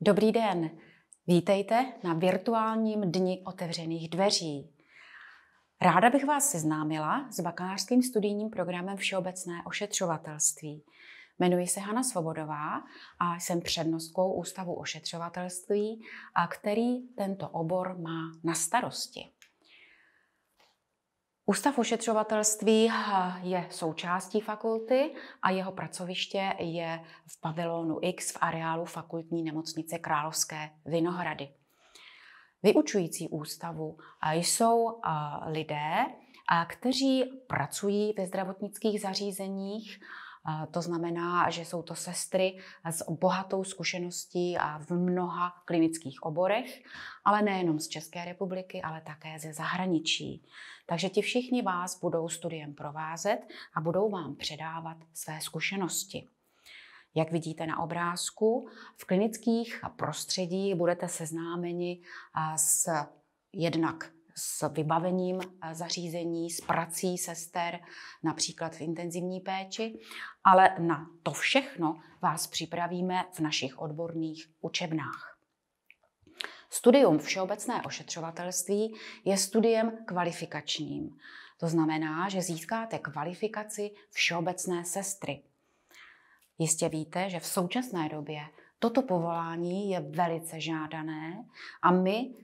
Dobrý den, vítejte na virtuálním dni otevřených dveří. Ráda bych vás seznámila s bakalářským studijním programem Všeobecné ošetřovatelství. Jmenuji se Hana Svobodová a jsem přednostkou Ústavu ošetřovatelství, a který tento obor má na starosti. Ústav ošetřovatelství je součástí fakulty a jeho pracoviště je v pavilonu X v areálu fakultní nemocnice Královské Vinohrady. Vyučující ústavu jsou lidé, kteří pracují ve zdravotnických zařízeních to znamená, že jsou to sestry s bohatou zkušeností a v mnoha klinických oborech, ale nejenom z České republiky, ale také ze zahraničí. Takže ti všichni vás budou studiem provázet a budou vám předávat své zkušenosti. Jak vidíte na obrázku, v klinických prostředí budete seznámeni s jednak s vybavením eh, zařízení, s prací sester, například v intenzivní péči, ale na to všechno vás připravíme v našich odborných učebnách. Studium všeobecné ošetřovatelství je studiem kvalifikačním. To znamená, že získáte kvalifikaci všeobecné sestry. Jistě víte, že v současné době toto povolání je velice žádané a my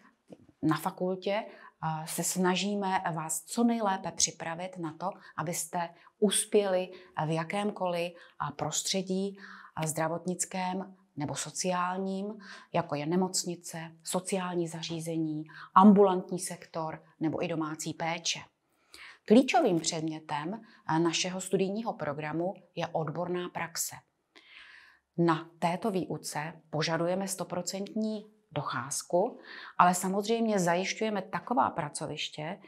na fakultě se snažíme vás co nejlépe připravit na to, abyste uspěli v jakémkoliv prostředí zdravotnickém nebo sociálním, jako je nemocnice, sociální zařízení, ambulantní sektor nebo i domácí péče. Klíčovým předmětem našeho studijního programu je odborná praxe. Na této výuce požadujeme stoprocentní docházku, ale samozřejmě zajišťujeme taková pracoviště,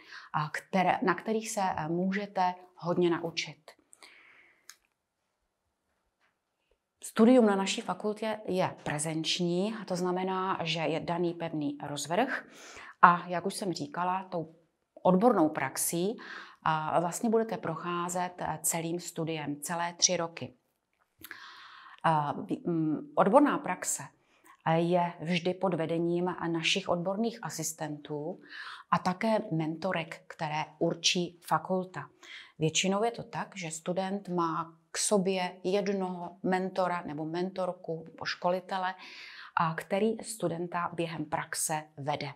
které, na kterých se eh, můžete hodně naučit. Studium na naší fakultě je prezenční, to znamená, že je daný pevný rozvrh a jak už jsem říkala, tou odbornou praxí vlastně budete procházet eh, celým studiem, celé tři roky. Odborná praxe je vždy pod vedením našich odborných asistentů a také mentorek, které určí fakulta. Většinou je to tak, že student má k sobě jednoho mentora nebo mentorku nebo školitele, a který studenta během praxe vede.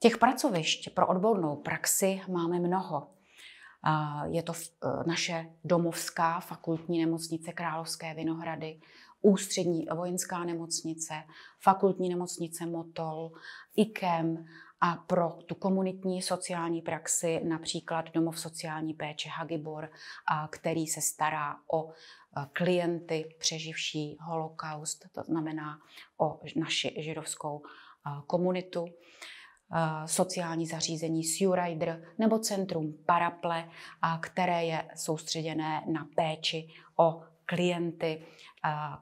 Těch pracovišť pro odbornou praxi máme mnoho. Je to e, naše domovská fakultní nemocnice Královské Vinohrady, ústřední vojenská nemocnice, fakultní nemocnice Motol, IKEM a pro tu komunitní sociální praxi například Domov sociální péče Hagibor, který se stará o e, klienty přeživší holokaust, to znamená o naši židovskou e, komunitu e, sociální zařízení Surider nebo centrum Paraple, které je soustředěné na péči o klienty,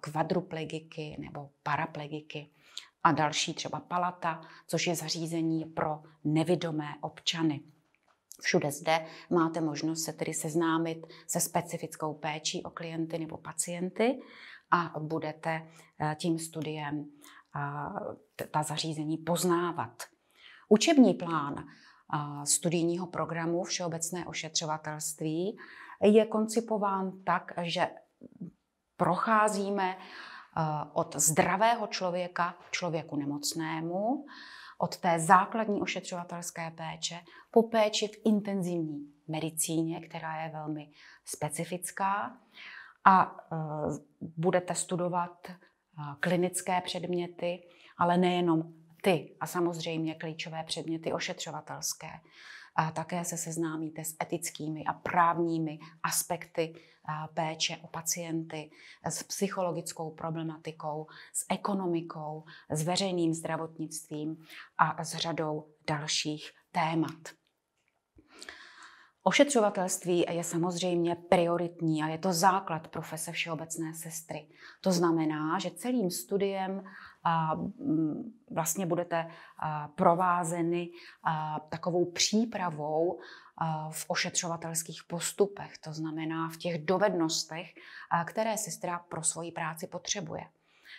kvadruplegiky nebo paraplegiky a další třeba palata, což je zařízení pro nevidomé občany. Všude zde máte možnost se tedy seznámit se specifickou péčí o klienty nebo pacienty a budete eh, tím studiem ta zařízení poznávat. Učební plán studijního programu Všeobecné ošetřovatelství je koncipován tak, že procházíme eh, od zdravého člověka k člověku nemocnému, od té základní ošetřovatelské péče po péči v intenzivní medicíně, která je velmi specifická. A eh, budete studovat eh, klinické předměty, ale nejenom ty a samozřejmě klíčové předměty ošetřovatelské. A také se seznámíte s etickými a právními aspekty péče o pacienty, s psychologickou problematikou, s ekonomikou, s veřejným zdravotnictvím a s řadou dalších témat. Ošetřovatelství je samozřejmě prioritní a je to základ profese všeobecné sestry. To znamená, že celým studiem mm, vlastně budete provázeny takovou přípravou v ošetřovatelských postupech, to znamená v těch dovednostech, které sestra pro svoji práci potřebuje.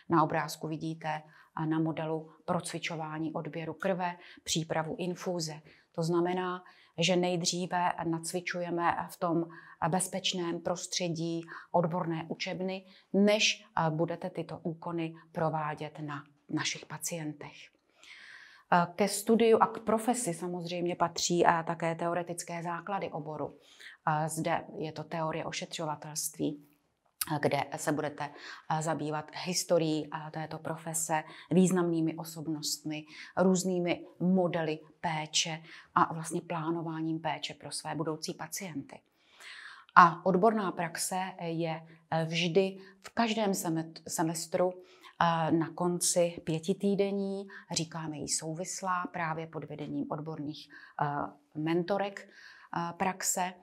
Na obrázku vidíte na modelu procvičování odběru krve, přípravu infuze. To znamená, že nejdříve nacvičujeme v tom bezpečném prostředí odborné učebny, než eh, budete tyto úkony provádět na našich pacientech. Eh, ke studiu a k profesi samozřejmě patří eh, také teoretické základy oboru. Zde je to teorie ošetřovatelství, kde se budete eh, zabývat historií eh, této profese, významnými osobnostmi, různými modely péče a vlastně plánováním péče pro své budoucí pacienty. A odborná praxe je eh, vždy v každém semestru na konci pěti týdení, říkáme jí souvislá právě pod vedením odborných mentorek praxe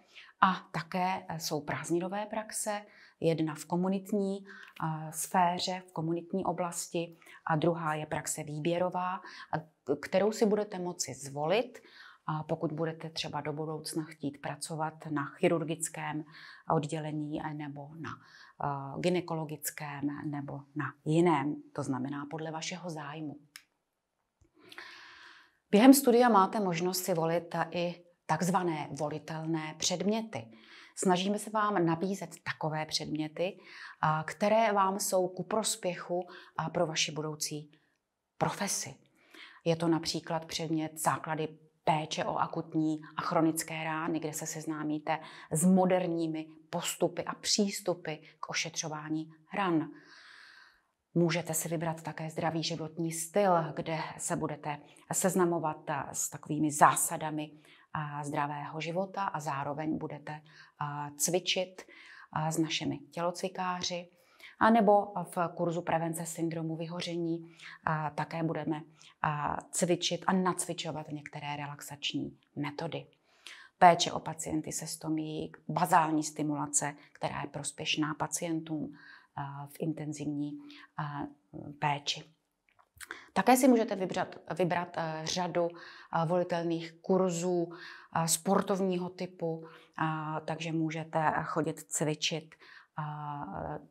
a také jsou prázdninové praxe, Jedna v komunitní eh, sféře, v komunitní oblasti a druhá je praxe výběrová, eh, kterou si budete moci zvolit, pokud budete třeba do budoucna chtít pracovat na chirurgickém oddělení nebo na eh, gynekologickém nebo na jiném, to znamená podle vašeho zájmu. Během studia máte možnost si volit i takzvané volitelné předměty. Snažíme se vám nabízet takové předměty, které vám jsou ku prospěchu a pro vaši budoucí profesi. Je to například předmět základy péče o akutní a chronické rány, kde se seznámíte s moderními postupy a přístupy k ošetřování ran. Můžete si vybrat také zdravý životní styl, kde se budete seznamovat s takovými zásadami zdravého života a zároveň budete cvičit s našimi tělocvikáři. A nebo v kurzu prevence syndromu vyhoření také budeme cvičit a nacvičovat některé relaxační metody péče o pacienty se stomí, bazální stimulace, která je prospěšná pacientům v intenzivní péči. Také si můžete vybrat, vybrat eh, řadu eh, volitelných kurzů eh, sportovního typu, takže můžete chodit cvičit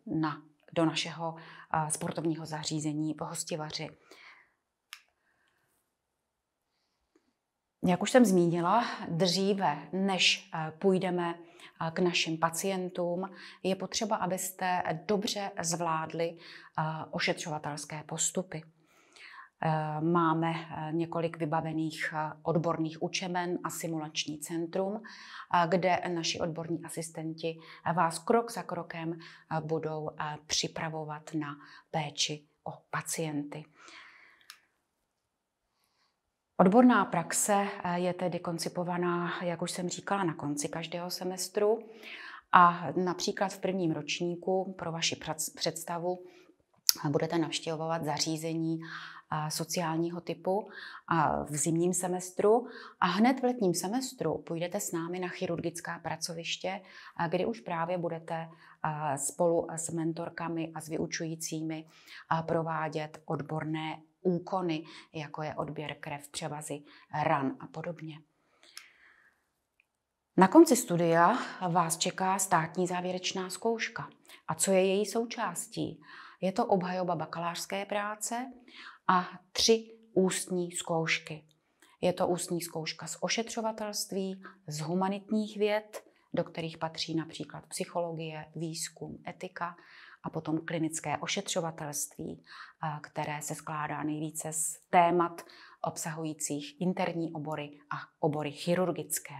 na, do našeho sportovního zařízení po hostivaři. Jak už jsem zmínila, dříve než půjdeme k našim pacientům, je potřeba, abyste dobře zvládli ošetřovatelské postupy. Eh, máme eh, několik vybavených eh, odborných učeben a simulační centrum, kde naši odborní asistenti vás krok za krokem budou připravovat na péči o pacienty. Odborná praxe je tedy koncipovaná, jak už jsem říkala, na konci každého semestru. A například v prvním ročníku pro vaši představu budete navštěvovat zařízení sociálního typu v zimním semestru a hned v letním semestru půjdete s námi na chirurgická pracoviště, kde už právě budete spolu s mentorkami a s vyučujícími provádět odborné úkony, jako je odběr krev, převazy, ran a podobně. Na konci studia vás čeká státní závěrečná zkouška. A co je její součástí? Je to obhajoba bakalářské práce a tři ústní zkoušky. Je to ústní zkouška z ošetřovatelství, z humanitních věd, do kterých patří například psychologie, výzkum, etika a potom klinické ošetřovatelství, které se skládá nejvíce z témat obsahujících interní obory a obory chirurgické.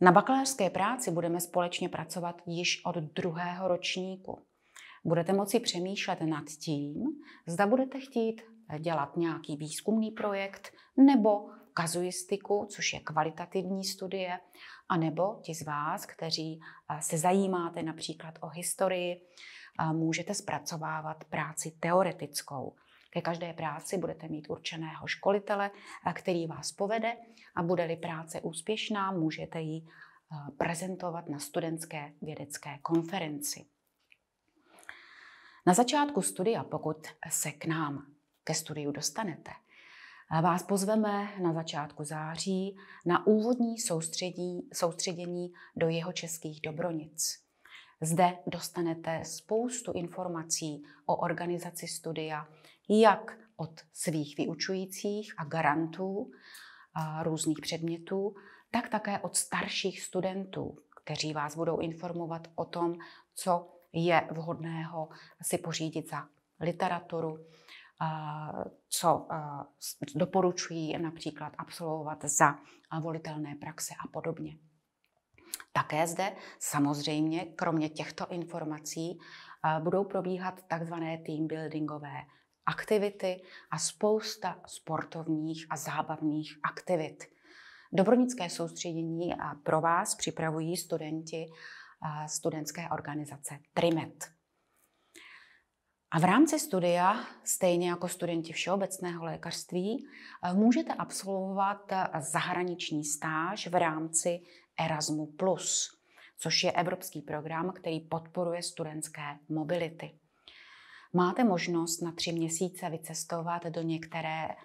Na bakalářské práci budeme společně pracovat již od druhého ročníku budete moci přemýšlet nad tím, zda budete chtít dělat nějaký výzkumný projekt nebo kazuistiku, což je kvalitativní studie, anebo ti z vás, kteří eh, se zajímáte například o historii, eh, můžete zpracovávat práci teoretickou. Ke každé práci budete mít určeného školitele, eh, který vás povede a bude-li práce úspěšná, můžete ji prezentovat na studentské vědecké konferenci. Na začátku studia, pokud se k nám ke studiu dostanete, vás pozveme na začátku září na úvodní soustředí, soustředění do jeho českých Dobronic. Zde dostanete spoustu informací o organizaci studia, jak od svých vyučujících a garantů a různých předmětů, tak také od starších studentů, kteří vás budou informovat o tom, co je vhodného si pořídit za literaturu, co doporučují například absolvovat za volitelné praxe a podobně. Také zde samozřejmě, kromě těchto informací, budou probíhat takzvané team buildingové aktivity a spousta sportovních a zábavných aktivit. Dobrovnické soustředění pro vás připravují studenti studentské organizace TRIMET. A v rámci studia, stejně jako studenti všeobecného lékařství, e, můžete absolvovat e, zahraniční stáž v rámci Erasmu+, což je evropský program, který podporuje studentské mobility. Máte možnost na tři měsíce vycestovat do některé e,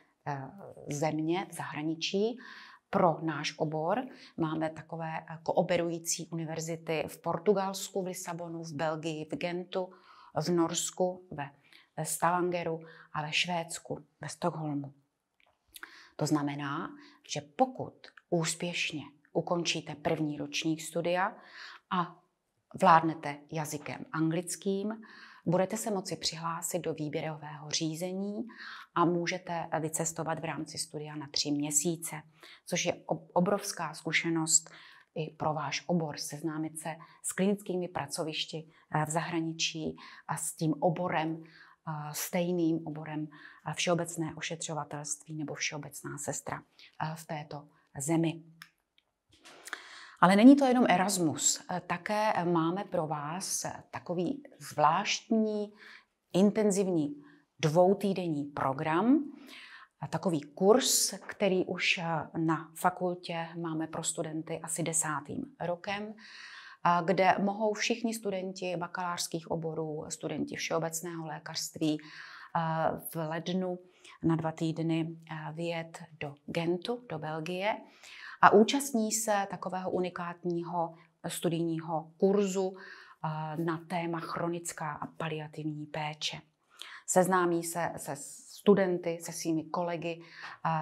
země v zahraničí pro náš obor. Máme takové eh, kooperující univerzity v Portugalsku, v Lisabonu, v Belgii, v Gentu, v Norsku, ve, Stavangeru a ve Švédsku, ve Stockholmu. To znamená, že pokud úspěšně ukončíte první ročník studia a vládnete jazykem anglickým, budete se moci přihlásit do výběrového řízení a můžete vycestovat v rámci studia na tři měsíce, což je obrovská zkušenost i pro váš obor, seznámit se s klinickými pracovišti eh, v zahraničí a s tím oborem, eh, stejným oborem eh, všeobecné ošetřovatelství nebo všeobecná sestra v této zemi. Ale není to jenom Erasmus. E, také e, máme pro vás e, takový zvláštní, intenzivní dvoutýdenní program, takový kurz, který už na fakultě máme pro studenty asi desátým rokem, kde mohou všichni studenti bakalářských oborů, studenti všeobecného lékařství v lednu na dva týdny vyjet do Gentu, do Belgie a účastní se takového unikátního studijního kurzu eh, na téma chronická a paliativní péče. Seznámí se se studenty, se svými kolegy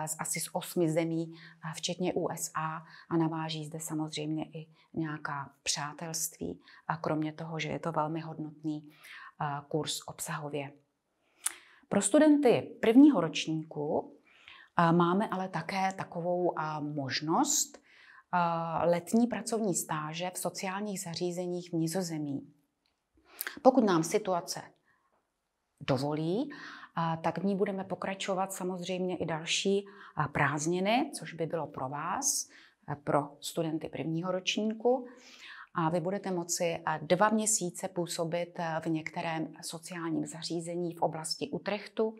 eh, z asi z osmi zemí, eh, včetně USA a naváží zde samozřejmě i nějaká přátelství, a kromě toho, že je to velmi hodnotný kurz obsahově. Pro studenty prvního ročníku Máme ale také takovou možnost letní pracovní stáže v sociálních zařízeních v Nizozemí. Pokud nám situace dovolí, tak v ní budeme pokračovat samozřejmě i další prázdniny, což by bylo pro vás, pro studenty prvního ročníku. A vy budete moci dva měsíce působit v některém sociálním zařízení v oblasti Utrechtu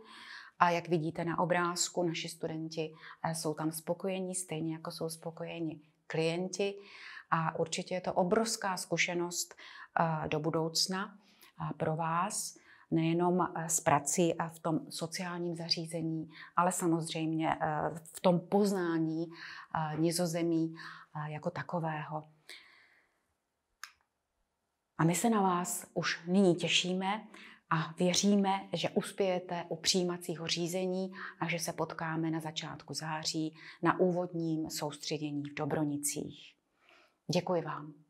a jak vidíte na obrázku, naši studenti eh, jsou tam spokojení, stejně jako jsou spokojeni klienti. A určitě je to obrovská zkušenost eh, do budoucna eh, pro vás, nejenom s prací a v tom sociálním zařízení, ale samozřejmě v tom poznání nizozemí jako takového. A my se na vás už nyní těšíme a věříme, že uspějete u přijímacího řízení a že se potkáme na začátku září na úvodním soustředění v Dobronicích. Děkuji vám.